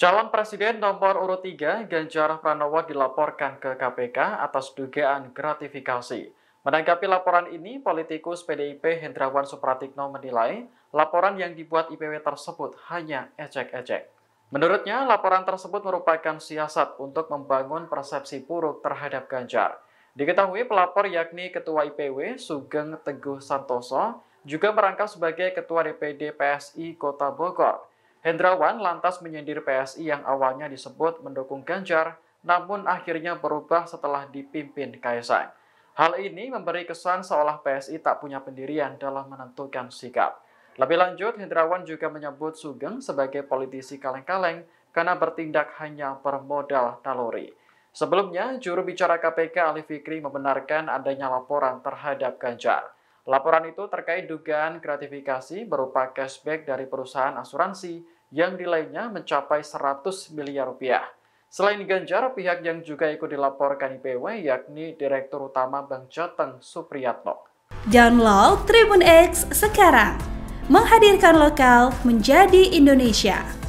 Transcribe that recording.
Calon Presiden nomor urut 3 Ganjar Pranowo dilaporkan ke KPK atas dugaan gratifikasi. Menanggapi laporan ini, politikus PDIP Hendrawan Supratikno menilai laporan yang dibuat IPW tersebut hanya ecek-ecek. Menurutnya, laporan tersebut merupakan siasat untuk membangun persepsi buruk terhadap Ganjar. Diketahui pelapor yakni Ketua IPW Sugeng Teguh Santoso juga merangkap sebagai Ketua DPD PSI Kota Bogor. Hendrawan lantas menyindir PSI yang awalnya disebut mendukung Ganjar, namun akhirnya berubah setelah dipimpin Kaisang. Hal ini memberi kesan seolah PSI tak punya pendirian dalam menentukan sikap. Lebih lanjut, Hendrawan juga menyebut Sugeng sebagai politisi kaleng-kaleng karena bertindak hanya bermodal naluri. Sebelumnya, juru bicara KPK Ali Fikri membenarkan adanya laporan terhadap Ganjar. Laporan itu terkait dugaan gratifikasi berupa cashback dari perusahaan asuransi yang nilainya mencapai 100 miliar rupiah. Selain Ganjar, pihak yang juga ikut dilaporkan IPW yakni Direktur Utama Bank Jateng Supriyatno. Download Tribun X sekarang, menghadirkan lokal menjadi Indonesia.